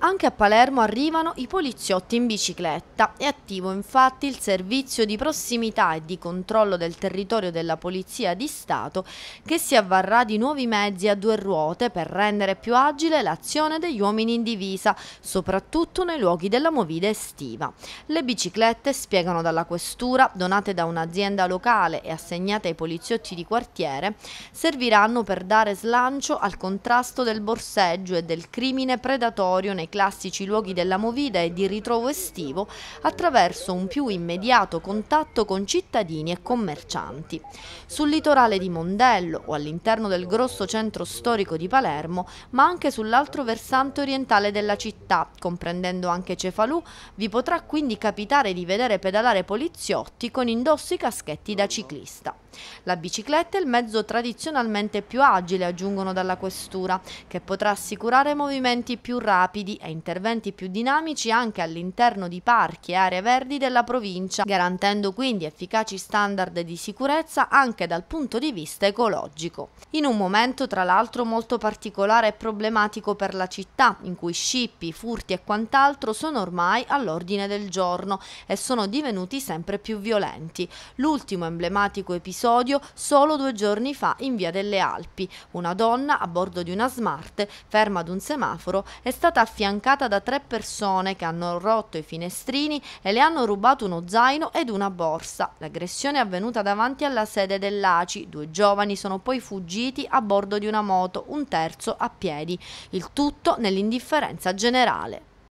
Anche a Palermo arrivano i poliziotti in bicicletta. È attivo infatti il servizio di prossimità e di controllo del territorio della Polizia di Stato che si avvarrà di nuovi mezzi a due ruote per rendere più agile l'azione degli uomini in divisa, soprattutto nei luoghi della movida estiva. Le biciclette, spiegano dalla questura, donate da un'azienda locale e assegnate ai poliziotti di quartiere, serviranno per dare slancio al contrasto del borseggio e del crimine predatorio nei nei classici luoghi della movida e di ritrovo estivo attraverso un più immediato contatto con cittadini e commercianti. Sul litorale di Mondello o all'interno del grosso centro storico di Palermo, ma anche sull'altro versante orientale della città, comprendendo anche Cefalù, vi potrà quindi capitare di vedere pedalare poliziotti con indosso indossi caschetti da ciclista. La bicicletta è il mezzo tradizionalmente più agile, aggiungono dalla questura, che potrà assicurare movimenti più rapidi a interventi più dinamici anche all'interno di parchi e aree verdi della provincia, garantendo quindi efficaci standard di sicurezza anche dal punto di vista ecologico. In un momento tra l'altro molto particolare e problematico per la città, in cui scippi, furti e quant'altro sono ormai all'ordine del giorno e sono divenuti sempre più violenti. L'ultimo emblematico episodio solo due giorni fa in Via delle Alpi. Una donna a bordo di una Smart, ferma ad un semaforo, è stata affiancata affiancata da tre persone che hanno rotto i finestrini e le hanno rubato uno zaino ed una borsa. L'aggressione è avvenuta davanti alla sede dell'ACI. Due giovani sono poi fuggiti a bordo di una moto, un terzo a piedi. Il tutto nell'indifferenza generale.